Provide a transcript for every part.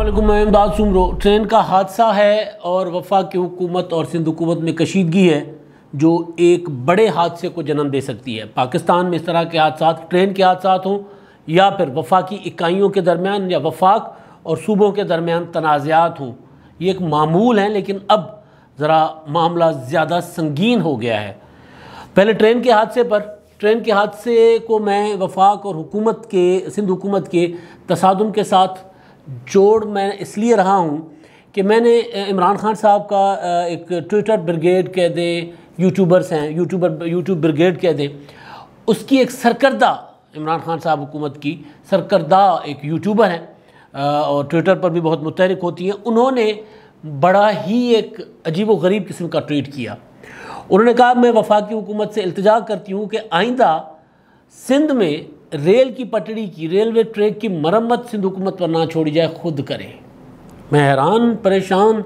अल्लाम मैं इमदाद सुमरो ट्रेन का हादसा है और वफा की हुकूमत और सिंध हुकूमत में कशीदगी है जो एक बड़े हादसे को जन्म दे सकती है पाकिस्तान में इस तरह के हादसा ट्रेन के हादसा हों या फिर वफाकी इकाइयों के दरमियान या वफाक और सूबों के दरमियान तनाज़ात हों ये एक मामूल है लेकिन अब ज़रा मामला ज़्यादा संगीन हो गया है पहले ट्रेन के हादसे पर ट्रेन के हादसे को मैं वफाक और हुकूमत के सिंध हुकूमत के तसादम के साथ जोड़ मैं इसलिए रहा हूँ कि मैंने इमरान खान साहब का एक ट्विटर ब्रिगेड कह दें यूट्यूबर्स हैं यूट्यूबर यूट्यूब ब्रिगेड कह दें उसकी एक सरकर्दा इमरान खान साहब हुकूमत की सरकर्दा एक यूट्यूबर हैं और ट्विटर पर भी बहुत मुतहरक होती हैं उन्होंने बड़ा ही एक अजीब व गरीब किस्म का ट्वीट किया उन्होंने कहा मैं वफाकी हुकूमत से अल्तजा करती हूँ कि आइंदा सिंध में रेल की पटड़ी की रेलवे ट्रैक की मरम्मत सिंध हुकूमत पर ना छोड़ी जाए खुद करें मैं हैरान परेशान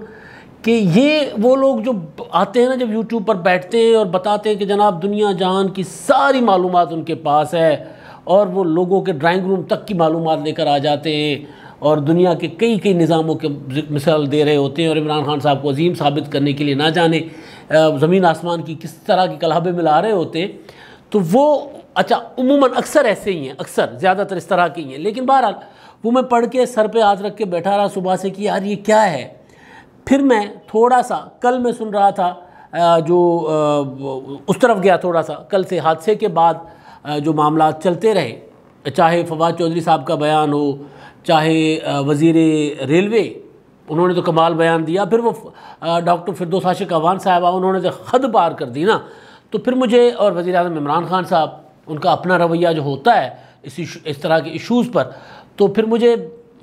कि ये वो लोग जो आते हैं ना जब यूट्यूब पर बैठते हैं और बताते हैं कि जनाब दुनिया जहान की सारी मालूम उनके पास है और वो लोगों के ड्राइंग रूम तक की मालूम लेकर आ जाते हैं और दुनिया के कई कई निज़ामों के मिसाल दे रहे होते हैं और इमरान खान साहब को अजीम साबित करने के लिए ना जाने ज़मीन आसमान की किस तरह की कलाबे मिला रहे होते हैं तो वो अच्छा उमूमन अक्सर ऐसे ही हैं अक्सर ज़्यादातर इस तरह के ही हैं लेकिन बहरहाल वो मैं पढ़ के सर पे हाथ रख के बैठा रहा सुबह से कि यार ये क्या है फिर मैं थोड़ा सा कल मैं सुन रहा था जो उस तरफ गया थोड़ा सा कल से हादसे के बाद जो मामला चलते रहे चाहे फवाद चौधरी साहब का बयान हो चाहे वज़ी रेलवे उन्होंने तो कमाल बयान दिया फिर वो डॉक्टर फिरदोस अवान साहब उन्होंने तो हद पार कर दी ना तो फिर मुझे और वज़ी अजम इमरान खान साहब उनका अपना रवैया जो होता है इस इस तरह के इशूज़ पर तो फिर मुझे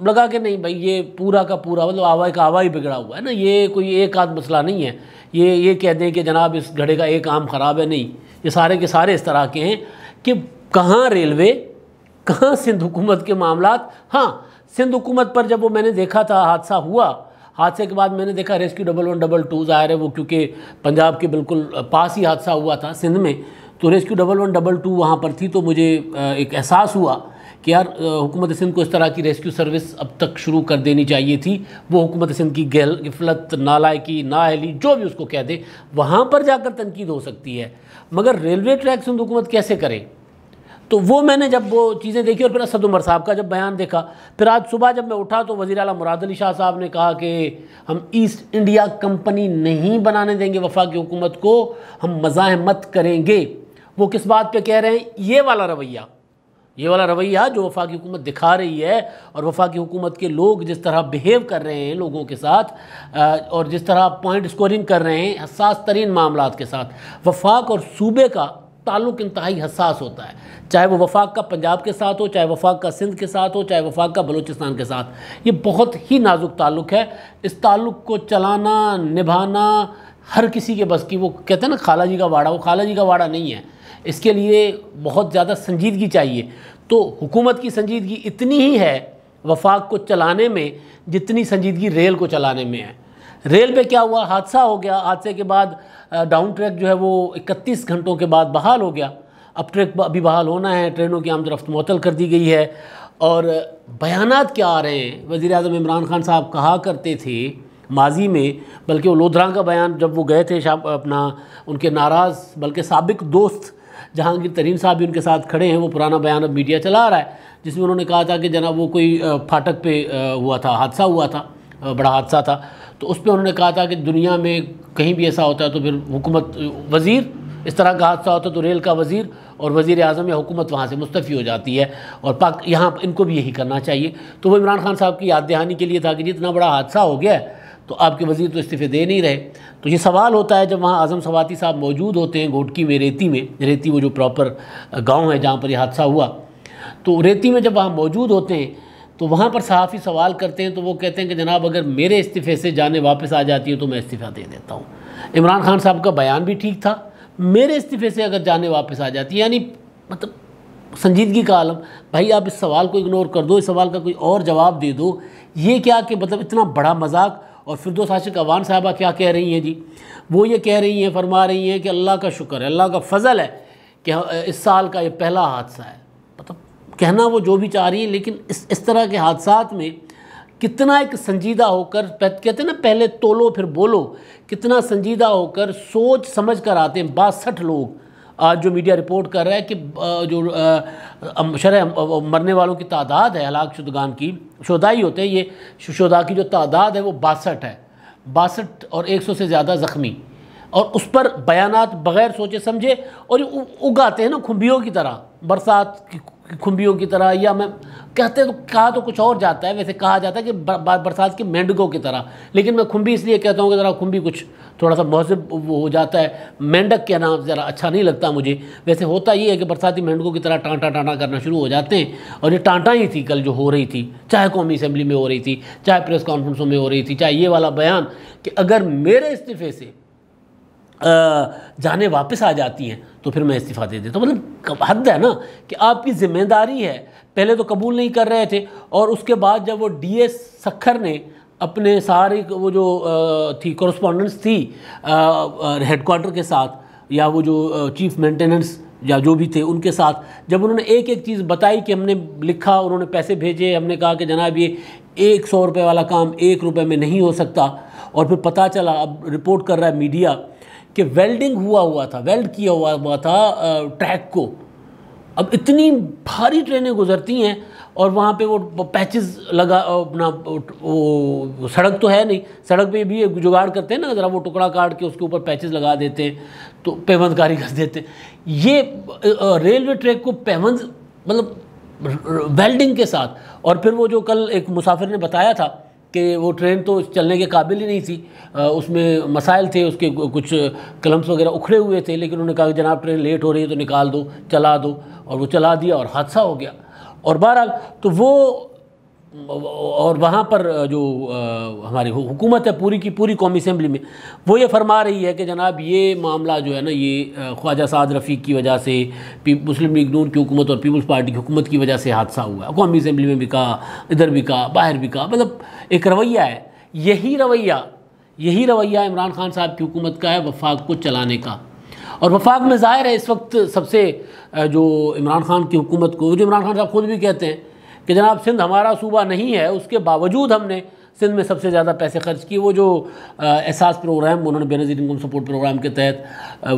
लगा कि नहीं भाई ये पूरा का पूरा मतलब आवाई का आवाई बिगड़ा हुआ है ना ये कोई एक आध मसला नहीं है ये ये कह दें कि जनाब इस घड़े का एक आम ख़राब है नहीं ये सारे के सारे इस तरह के हैं कि कहाँ रेलवे कहाँ सिंध हुकूमत के मामला हाँ सिंध हुकूमत पर जब वो मैंने देखा था हादसा हुआ हादसे के बाद मैंने देखा rescue double one double two ज़ाहिर है वो क्योंकि पंजाब के बिल्कुल पास ही हादसा हुआ था सिंध में तो rescue double one double two वहाँ पर थी तो मुझे एक एहसास हुआ कि यार हुकूमत सिंध को इस तरह की रेस्क्यू सर्विस अब तक शुरू कर देनी चाहिए थी वो हुकूमत सिंध की गहल गफलत नालायकी नाहली जो भी उसको कह दे वहाँ पर जाकर तनकीद हो सकती है मगर रेलवे ट्रैक सिंध हुकूमत कैसे करे तो वो मैंने जब वो चीज़ें देखी और फिर असद उमर साहब का जब बयान देखा फिर आज सुबह जब मैं उठा तो वज़ी अला मुराद अली शाह साहब ने कहा कि हम ईस्ट इंडिया कंपनी नहीं बनाने देंगे वफाक हुकूमत को हम मज़ामत करेंगे वो किस बात पे कह रहे हैं ये वाला रवैया ये वाला रवैया जो वफाकी हुकूमत दिखा रही है और वफाकी हुकूमत के लोग जिस तरह बिहेव कर रहे हैं लोगों के साथ और जिस तरह पॉइंट स्कोरिंग कर रहे हैं हसास तरीन मामला के साथ वफाक और सूबे का ताल्लुक इंतहाई हसास होता है चाहे वो वफाक का पंजाब के साथ हो चाहे वफाक का सिंध के साथ हो चाहे वफाक का बलूचिस्तान के साथ ये बहुत ही नाजुक ताल्लुक है इस ताल्लुक को चलाना निभाना हर किसी के बस की वो कहते हैं ना खाला जी का वाड़ा वो खाला जी का वाड़ा नहीं है इसके लिए बहुत ज़्यादा संजीदगी चाहिए तो हुकूमत की संजीदगी इतनी ही है वफाक को चलाने में जितनी संजीदगी रेल को चलाने में है रेल पे क्या हुआ हादसा हो गया हादसे के बाद डाउन ट्रैक जो है वो 31 घंटों के बाद बहाल हो गया अब ट्रैक अभी बहाल होना है ट्रेनों की आमद रफ्त मअतल कर दी गई है और बयान क्या आ रहे हैं वज़ी अजम इमरान खान साहब कहा करते थे माजी में बल्कि वो लोधरा का बयान जब वो गए थे शाम अपना उनके नाराज़ बल्कि सबक दोस्त जहांगीर तरीन साहब भी उनके साथ खड़े हैं वो पुराना बयान अब मीडिया चला आ रहा है जिसमें उन्होंने कहा था कि जना वो कोई फाटक पे हुआ था हादसा हुआ था बड़ा हादसा था तो उस पर उन्होंने कहा था कि दुनिया में कहीं भी ऐसा होता है तो फिर हुकूमत वज़ीर इस तरह का हादसा होता तो रेल का वज़ी और वज़ी अजम या हुकूमत वहाँ से मुस्तफ़ी हो जाती है और पाक यहाँ इनको भी यही करना चाहिए तो वो इमरान खान साहब की याद दहानी के लिए था कि इतना बड़ा हादसा हो गया है तो आपके वजीर तो इस्तीफ़े दे नहीं रहे तो ये सवाल होता है जब वहाँ आज़म सवाती साहब मौजूद होते हैं घोटकी में रेती में रेती वो जो प्रॉपर गांव है जहाँ पर यह हादसा हुआ तो रेती में जब वहाँ मौजूद होते हैं तो वहाँ पर सहाफ़ी सवाल करते हैं तो वो कहते हैं कि जनाब अगर मेरे इस्तीफ़े से जाने वापस आ जाती है तो मैं इस्तीफ़ा दे देता हूँ इमरान खान साहब का बयान भी ठीक था मेरे इस्तीफ़े से अगर जाने वापस आ जाती यानी मतलब संजीदगी का आलम भाई आप इस सवाल को इग्नोर कर दो इस सवाल का कोई और जवाब दे दो ये क्या कि मतलब इतना बड़ा मजाक और फिर दो आशिक अवान साहबा क्या कह रही हैं जी वो ये कह रही हैं फरमा रही हैं कि अल्लाह का शुक्र है अल्लाह का फजल है कि इस साल का ये पहला हादसा है मतलब कहना वो जो भी चाह रही है लेकिन इस इस तरह के हादसा में कितना एक संजीदा होकर कहते हैं ना पहले तोलो फिर बोलो कितना संजीदा होकर सोच समझ कर आते हैं बासठ लोग आज जो मीडिया रिपोर्ट कर रहा है कि जो शरह मरने वालों की तादाद है हलाक शुदगान की शुदा ही होते हैं ये शुदा की जो तादाद है वो बासठ है बासठ और एक सौ से ज़्यादा ज़ख्मी और उस पर बयान बग़ैर सोचे समझे और उगाते हैं ना खुम्बियों की तरह बरसात की खुम्बियों की तरह या मैं कहते तो कहा तो कुछ और जाता है वैसे कहा जाता है कि बरसात के मेंढकों की तरह लेकिन मैं खुम्बी इसलिए कहता हूँ कि ज़रा खुम्बी कुछ थोड़ा सा महजब हो जाता है मेंढक के नाम ज़रा अच्छा नहीं लगता मुझे वैसे होता ही है कि बरसाती मेंढकों की तरह टाँटा टाँटा करना शुरू हो जाते हैं और ये टाँटा ही थी कल जो हो रही थी चाहे कौमी असम्बली में हो रही थी चाहे प्रेस कॉन्फ्रेंसों में हो रही थी चाहे ये वाला बयान कि अगर मेरे इस्तीफे से जाने वापस आ जाती हैं तो फिर मैं इस्तीफ़ा दे देता तो मतलब हद है ना कि आपकी ज़िम्मेदारी है पहले तो कबूल नहीं कर रहे थे और उसके बाद जब वो डी एस सखर ने अपने सारे वो जो थी कॉरस्पॉन्डेंस थी हेडकोार्टर के साथ या वो जो चीफ मेंटेनेंस या जो भी थे उनके साथ जब उन्होंने एक एक चीज़ बताई कि हमने लिखा उन्होंने पैसे भेजे हमने कहा कि जनाब ये एक सौ रुपये वाला काम एक रुपये में नहीं हो सकता और फिर पता चला अब रिपोर्ट कर रहा है मीडिया कि वेल्डिंग हुआ हुआ था वेल्ड किया हुआ हुआ था ट्रैक को अब इतनी भारी ट्रेनें गुजरती हैं और वहाँ पे वो पैचेस लगा अपना वो सड़क तो है नहीं सड़क पे भी जुगाड़ करते हैं ना ज़रा वो टुकड़ा काट के उसके ऊपर पैचेस लगा देते हैं तो पैबंदकारी कर देते हैं ये रेलवे ट्रैक को पेमंद मतलब वेल्डिंग के साथ और फिर वो जो कल एक मुसाफिर ने बताया था कि वो ट्रेन तो चलने के काबिल ही नहीं थी आ, उसमें मसाइल थे उसके कुछ कलम्स वगैरह उखड़े हुए थे लेकिन उन्होंने कहा कि जनाब ट्रेन लेट हो रही है तो निकाल दो चला दो और वो चला दिया और हादसा हो गया और बहरहाल तो वो और वहाँ पर जो हमारी हुकूमत है पूरी की पूरी कौमी असम्बली में वो ये फरमा रही है कि जनाब ये मामला जो है ना ये ख्वाजा साद रफ़ी की वजह से मुस्लिम लीग नून की हुकूमत और पीपल्स पार्टी की हुकूमत की वजह से हादसा हुआ कौमी असम्बली में भी कहा इधर भी कहा बाहर भी कहा मतलब एक रवैया है यही रवैया यही रवैया इमरान खान साहब की हुकूमत का है वफाक को चलाने का और वफाक में ज़ाहिर है इस वक्त सबसे जो इमरान खान की हुकूमत को जो इमरान खान साहब खुद भी कहते हैं कि जनाब सिंध हमारा सूबा नहीं है उसके बावजूद हमने सिंध में सबसे ज़्यादा पैसे खर्च किए वो जो एहसास प्रोग्राम उन्होंने बेनजीर इनकम सपोर्ट प्रोग्राम के तहत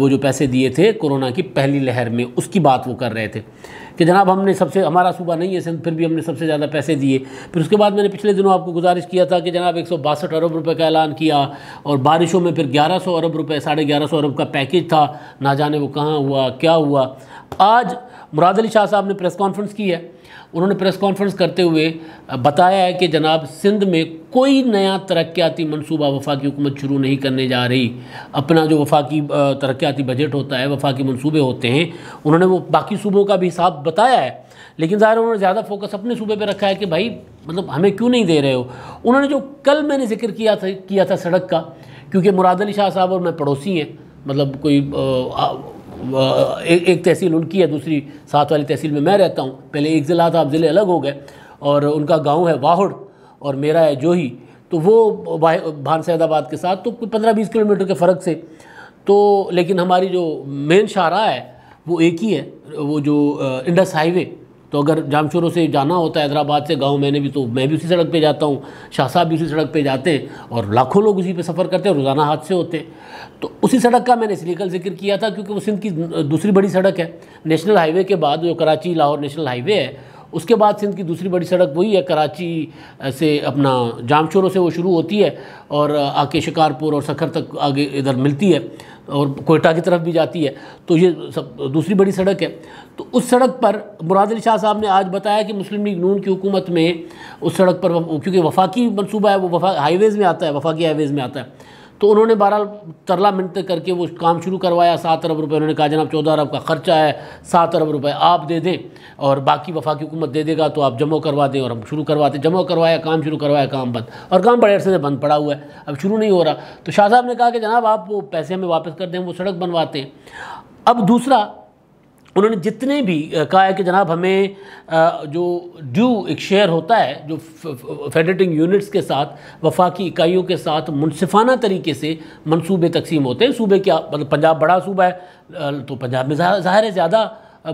वो जो पैसे दिए थे कोरोना की पहली लहर में उसकी बात वो कर रहे थे कि जनाब हमने सबसे हमारा सूबा नहीं है सिंध फिर भी हमने सबसे ज़्यादा पैसे दिए फिर उसके बाद मैंने पिछले दिनों आपको गुजारिश किया था कि जनाब एक अरब रुपये का ऐलान किया और बारिशों में फिर ग्यारह अरब रुपये साढ़े ग्यारह अरब का पैकेज था ना जाने वो कहाँ हुआ क्या हुआ आज मुराद अली शाह साहब ने प्रेस कॉन्फ्रेंस की है उन्होंने प्रेस कॉन्फ्रेंस करते हुए बताया है कि जनाब सिंध में कोई नया तरक्याती मनसूबा वफाकी हुकूमत शुरू नहीं करने जा रही अपना जो वफाकी तरक्याती बजट होता है वफाकी मनसूबे होते हैं उन्होंने वो बाकी सूबों का भी हिसाब बताया है लेकिन ज़ाहिर उन्होंने ज़्यादा फोकस अपने सूबे पर रखा है कि भाई मतलब हमें क्यों नहीं दे रहे हो उन्होंने जो कल मैंने जिक्र किया था किया था सड़क का क्योंकि मुराद अली शाह साहब और मैं पड़ोसी हैं मतलब कोई आ, आ, एक एक तहसील उनकी है दूसरी साथ वाली तहसील में मैं रहता हूँ पहले एक ज़िला था अब ज़िले अलग हो गए और उनका गांव है वाहुड़ और मेरा है जोही तो वो भानसैदाबाद के साथ तो पंद्रह बीस किलोमीटर के फ़र्क से तो लेकिन हमारी जो मेन शाहरा है वो एक ही है वो जो इंडस हाईवे तो अगर जामशोरों से जाना होता है हैदराबाद से गांव मैंने भी तो मैं भी उसी सड़क पे जाता हूँ शाह साहब भी उसी सड़क पे जाते हैं और लाखों लोग उसी पे सफ़र करते हैं रोज़ाना हादसे होते हैं तो उसी सड़क का मैंने इसलिए कल जिक्र किया था क्योंकि वो सिंध की दूसरी बड़ी सड़क है नेशनल हाईवे के बाद जो कराची लाहौर नेशनल हाईवे है उसके बाद सिंध की दूसरी बड़ी सड़क वही है कराची से अपना जामशोरों से वो शुरू होती है और आके शिकारपुर और सखर तक आगे इधर मिलती है और कोयटा की तरफ भी जाती है तो ये सब दूसरी बड़ी सड़क है तो उस सड़क पर मुराद अली शाह साहब ने आज बताया कि मुस्लिम लीग नून की हुकूमत में उस सड़क पर क्योंकि वफाकी मनसूबा है वो वफा हाईवेज़ में आता है वफाकी हाईवेज़ में आता है तो उन्होंने बहरहाल तरला मिनट करके वो काम शुरू करवाया सात अरब रुपए उन्होंने कहा जनाब चौदह अरब का ख़र्चा है सात अरब रुपए आप दे दें और बाकी वफाकी हुकूमत दे देगा तो आप जमा करवा दें और हम शुरू करवाते जमा करवाया काम शुरू करवाया काम बंद और काम बड़े अरसे बंद पड़ा हुआ है अब शुरू नहीं हो रहा तो शाह साहब ने कहा कि जनाब आप वो पैसे हमें वापस कर दें वो सड़क बनवाते हैं अब दूसरा उन्होंने जितने भी कहा है कि जनाब हमें जो ड्यू एक शेयर होता है जो फेडरेटिंग यूनिट्स के साथ वफाकी इकाइयों के साथ मुनसिफाना तरीके से मनसूबे तकसीम होते हैं सूबे क्या मतलब पंजाब बड़ा सूबा है तो पंजाब में जाहिर है ज़्यादा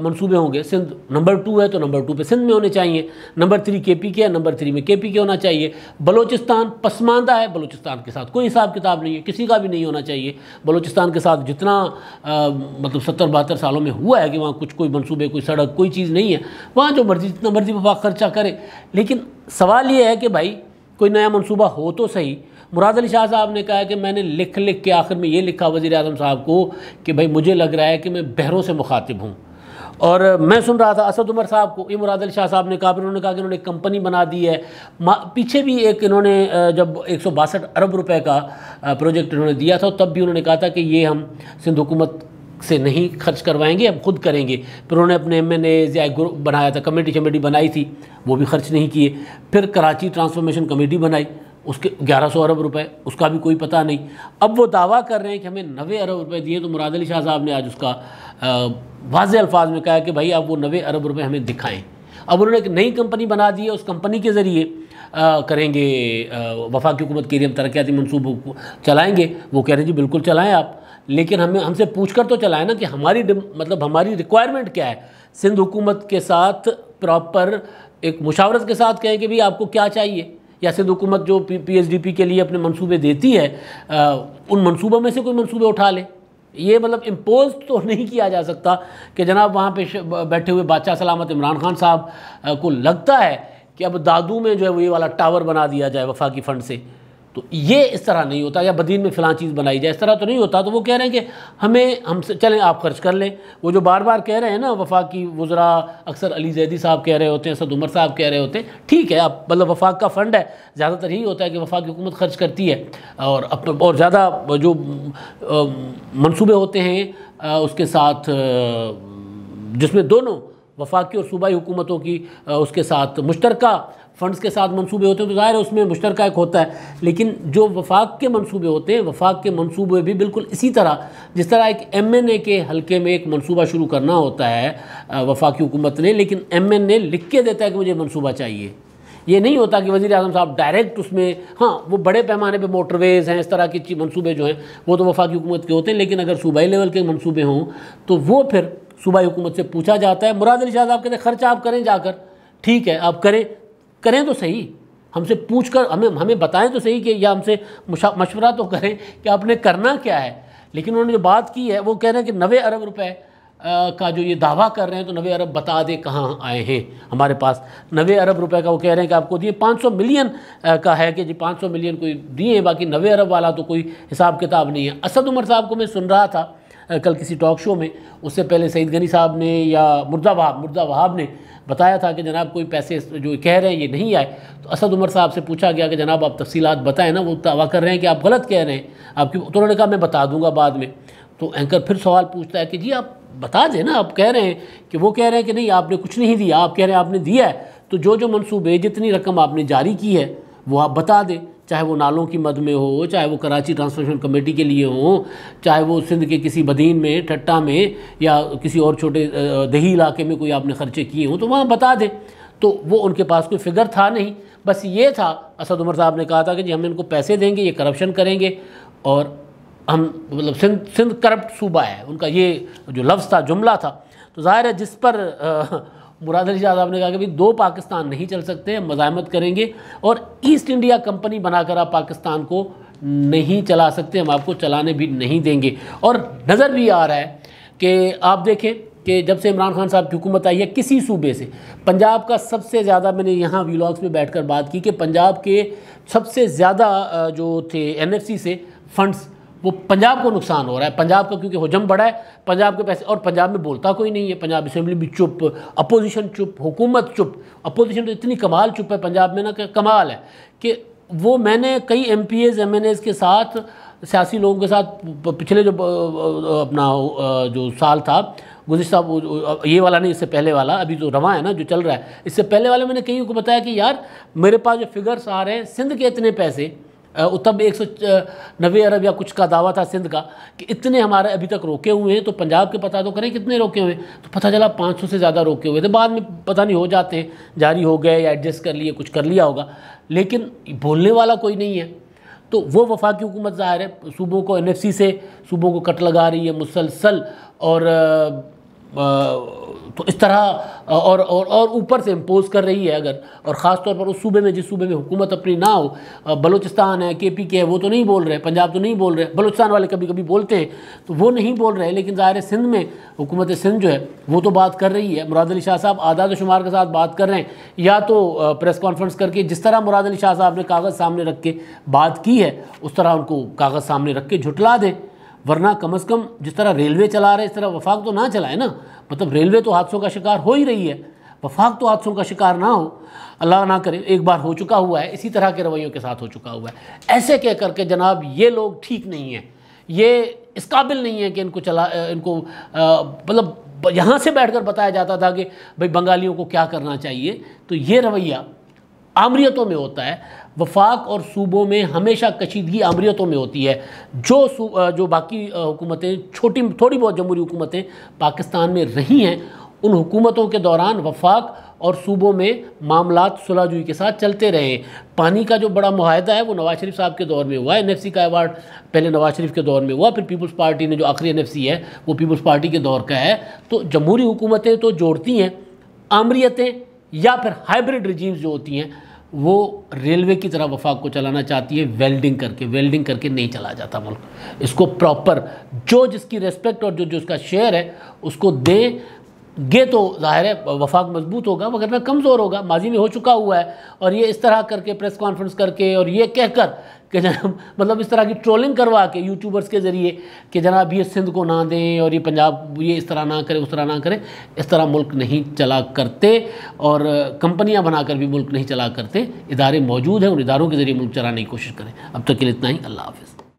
मनसूबे होंगे सिंध नंबर टू है तो नंबर टू पे सिंध में होने चाहिए नंबर थ्री के पी के है नंबर थ्री में के पी के होना चाहिए बलोचिस्तान पसमानदा है बलोचिस्तान के साथ कोई हिसाब किताब नहीं है किसी का भी नहीं होना चाहिए बलोचिस्तान के साथ जितना आ, मतलब सत्तर बहत्तर सालों में हुआ है कि वहाँ कुछ कोई मनसूबे कोई सड़क कोई चीज़ नहीं है वहाँ जो मर्जी जितना मर्जी वफाक खर्चा करे लेकिन सवाल ये है कि भाई कोई नया मनसूबा हो तो सही मुराद अली शाह साहब ने कहा है कि मैंने लिख लिख के आखिर में ये लिखा वज़ी अजम साहब को कि भाई मुझे लग रहा है कि मैं बहरों से मुखातिब हूँ और मैं सुन रहा था असद उमर साहब को इमराद शाह साहब ने कहा फिर उन्होंने कहा कि उन्होंने कंपनी बना दी है पीछे भी एक इन्होंने जब एक अरब रुपए का प्रोजेक्ट इन्होंने दिया था तब भी उन्होंने कहा था कि ये हम सिंध हुकूमत से नहीं खर्च करवाएंगे हम खुद करेंगे फिर उन्होंने अपने एम एन या ग्रुप बनाया था कमेटी शमेटी बनाई थी वो भी खर्च नहीं किए फिर कराची ट्रांसफॉर्मेशन कमेटी बनाई उसके 1100 अरब रुपए उसका भी कोई पता नहीं अब वो दावा कर रहे हैं कि हमें नवे अरब रुपए दिए तो मुराद अली शाह साहब ने आज उसका वाज अल्फाज में कहा कि भाई आप वो नवे अरब रुपए हमें दिखाएं अब उन्होंने एक नई कंपनी बना दी है उस कंपनी के ज़रिए करेंगे वफाक हुकूमत के लिए हम तरक्याती मनसूब चलाएँगे वो कह रहे हैं जी बिल्कुल चलाएँ आप लेकिन हमें हमसे पूछ कर तो चलाएं ना कि हमारी मतलब हमारी रिक्वायरमेंट क्या है सिंध हुकूमत के साथ प्रॉपर एक मुशावरत के साथ कहें कि भाई आपको क्या चाहिए या सिंध हुकूमत जो पी के लिए अपने मनसूबे देती है आ, उन मनसूबों में से कोई मनसूबे उठा ले ये मतलब इम्पोज तो नहीं किया जा सकता कि जनाब वहाँ पे बैठे हुए बादशाह सलामत इमरान खान साहब को लगता है कि अब दादू में जो है वो ये वाला टावर बना दिया जाए वफाकी फ़ंड से तो ये इस तरह नहीं होता या बदीन में फ़िलहाल चीज़ बनाई जाए इस तरह तो नहीं होता तो वो कह रहे हैं कि हमें हमसे चलें आप खर्च कर लें वो जो बार बार कह रहे हैं ना वफाक की वज़रा अक्सर अली जैदी साहब कह रहे होते हैं सद उमर साहब कह रहे होते हैं ठीक है आप मतलब वफाक का फ़ंड है ज़्यादातर यही होता है कि वफाक की हुकूमत खर्च करती है और अपने और ज़्यादा जो मनसूबे होते हैं उसके साथ जिसमें दोनों वफाकी और सूबाई हुकूमतों की उसके साथ मुश्तरका फंड्स के साथ मंसूबे होते हैं तो ज़ाहिर है उसमें मुश्तरक एक होता है लेकिन जो वफाक के मंसूबे होते हैं वफाक के मंसूबे भी बिल्कुल इसी तरह जिस तरह एक एम एन ए के हल्के में एक मनसूबा शुरू करना होता है वफाकी हुकूमत ने लेकिन एम एन ए लिख के देता है कि मुझे मनसूबा चाहिए ये नहीं होता कि वज़ी अजम साहब डायरेक्ट उसमें हाँ वो बड़े पैमाने पर मोटरवेज़ हैं इस तरह के मनसूबे जो हैं वो तो वफाकी हुकूमत के होते हैं लेकिन अगर सूबाई लेवल के मनसूबे हों तो वो फिर सूबाई हुकूमत से पूछा जाता है मुराद अली शाह साहब कहते हैं खर्चा आप करें जाकर ठीक है आप करें करें तो सही हमसे पूछ कर हमें हमें बताएं तो सही कि या हमसे मशवरा तो करें कि आपने करना क्या है लेकिन उन्होंने जो बात की है वो कह रहे हैं कि नवे अरब रुपए का जो ये दावा कर रहे हैं तो नवे अरब बता दें कहाँ आए हैं हमारे पास नवे अरब रुपए का वो कह रहे हैं कि आपको दिए 500 मिलियन का है कि जी 500 मिलियन कोई दिए बाकी नवे अरब वाला तो कोई हिसाब किताब नहीं है असद उमर साहब को मैं सुन रहा था कल किसी टॉक शो में उससे पहले सईद गनी साहब ने या मुर्दा वहाब मुर्दा वहाब ने बताया था कि जनाब कोई पैसे जो कह रहे हैं ये नहीं आए तो असद उमर साहब से पूछा गया कि जनाब आप तफसीत बताएं ना वो दावा कर रहे हैं कि आप गलत कह रहे हैं आपकी तो उन्होंने कहा मैं बता दूंगा बाद में तो एंकर फिर सवाल पूछता है कि जी आप बता दें ना आप कह रहे हैं कि वो कह रहे हैं कि नहीं आपने कुछ नहीं दिया आप कह रहे हैं आपने दिया है तो जो जो मनसूबे जितनी रकम आपने जारी की है वो आप बता दें चाहे वो नालों की मद में हो चाहे वो कराची ट्रांसफॉर्मेशन कमेटी के लिए हो चाहे वो सिंध के किसी बदीन में ठट्टा में या किसी और छोटे दही इलाके में कोई आपने खर्चे किए हों तो वहाँ बता दें तो वो उनके पास कोई फिगर था नहीं बस ये था असद उमर साहब ने कहा था कि जी हम इनको पैसे देंगे ये करप्शन करेंगे और हम मतलब सिंध सिंध करप्ट सूबा है उनका ये जो लफ्ज़ था जुमला था तो ज़ाहिर है जिस पर आ, मुराद अली शाह ने कहा कि भाई दो पाकिस्तान नहीं चल सकते मजामत करेंगे और ईस्ट इंडिया कंपनी बनाकर आप पाकिस्तान को नहीं चला सकते हम आपको चलाने भी नहीं देंगे और नज़र भी आ रहा है कि आप देखें कि जब से इमरान खान साहब की हुकूमत आई है किसी सूबे से पंजाब का सबसे ज़्यादा मैंने यहाँ व्लॉग्स में बैठकर बात की कि पंजाब के सबसे ज़्यादा जो थे एनएफसी से फंड्स वो पंजाब को नुकसान हो रहा है पंजाब का क्योंकि हजम बढ़ा है पंजाब के पैसे और पंजाब में बोलता कोई नहीं है पंजाब असम्बली भी चुप अपोजिशन चुप हुकूमत चुप अपोजिशन तो इतनी कमाल चुप है पंजाब में ना कमाल है कि वो मैंने कई M P As M N As के साथ सियासी लोगों के साथ पिछले जो अपना जो साल था गुजशत ये वाला नहीं इससे पहले वाला अभी जो रवा है ना जो चल रहा है इससे पहले वाले मैंने कई को बताया कि यार मेरे पास जो फिगर्स आ रहे हैं सिंध के इतने पैसे तब एक सौ नबे अरब या कुछ का दावा था सिंध का कि इतने हमारे अभी तक रोके हुए हैं तो पंजाब के पता तो करें कितने रोके हुए तो पता चला पाँच सौ से ज़्यादा रोके हुए थे बाद में पता नहीं हो जाते जारी हो गए या एडजस्ट कर लिए कुछ कर लिया होगा लेकिन बोलने वाला कोई नहीं है तो वो वफाकी हुकूमत ज़ाहिर है सूबों को एन से सूबों को कट लगा रही है मुसलसल और तो इस तरह और और और ऊपर से इम्पोज़ कर रही है अगर और ख़ास तौर पर उस सूबे में जिस सूबे में हुकूमत अपनी ना हो बलोचिस्तान है के पी के है वो तो नहीं बोल रहे पंजाब तो नहीं बोल रहे बलोचिस्तान वाले कभी कभी बोलते हैं तो वो नहीं बोल रहे लेकिन ज़ाहिर सिंध में हुकूमत सिंध जो है वो तो बात कर रही है मुराद अली शाह साहब आदाद शुमार के साथ बात कर रहे हैं या तो प्रेस कॉन्फ्रेंस करके जिस तरह मुराद अली शाह साहब ने कागज़ सामने रख के बात की है उस तरह उनको कागज़ सामने रख के झुटला दें वरना कम से कम जिस तरह रेलवे चला रहे इस तरह वफाक तो ना चलाए ना मतलब रेलवे तो हादसों का शिकार हो ही रही है वफाक तो हादसों का शिकार ना हो अल्लाह ना करे एक बार हो चुका हुआ है इसी तरह के रवैयों के साथ हो चुका हुआ है ऐसे कह करके जनाब ये लोग ठीक नहीं हैं ये इस काबिल नहीं है कि इनको चला इनको मतलब यहाँ से बैठकर बताया जाता था कि भाई बंगालियों को क्या करना चाहिए तो ये रवैया आमरीतों में होता है वफाक और सूबों में हमेशा कशीदगी आमरीतों में होती है जो जो बाकी हुकूमतें छोटी थोड़ी बहुत जमहूरी हुकूमतें पाकिस्तान में रही हैं उन हुकूमतों के दौरान वफाक और सूबों में मामला सुलाजुई के साथ चलते रहे पानी का जो बड़ा माहदा है वो नवाज शरीफ साहब के दौर में हुआ एन एफ़ सी का अवार्ड पहले नवाज शरीफ के दौर में हुआ फिर पीपल्स पार्टी ने जो आखिरी एन एफ़ सी है वो पीपल्स पार्टी के दौर का है तो जमहूरी हुकूमतें तो जोड़ती हैं आमरीतें या फिर हाइब्रिड रिजीम्स जो होती हैं वो रेलवे की तरह वफाक को चलाना चाहती है वेल्डिंग करके वेल्डिंग करके नहीं चला जाता मुल्क इसको प्रॉपर जो जिसकी रेस्पेक्ट और जो जो उसका शेयर है उसको दे गे तो जाहिर है वफाक मजबूत होगा मगर कमज़ोर होगा माजी में हो चुका हुआ है और ये इस तरह करके प्रेस कॉन्फ्रेंस करके और ये कहकर कि जनाब मतलब इस तरह की ट्रोलिंग करवा के यूट्यूबर्स के ज़रिए कि जनाब ये सिंध को ना दें और ये पंजाब ये इस तरह ना करें उस तरह ना करें इस तरह मुल्क नहीं चला करते और कंपनियां बनाकर भी मुल्क नहीं चला करते इदारे मौजूद हैं उन इदारों के ज़रिए मुल्क चलाने की कोशिश करें अब तक के लिए इतना ही अल्लाह हाफिज़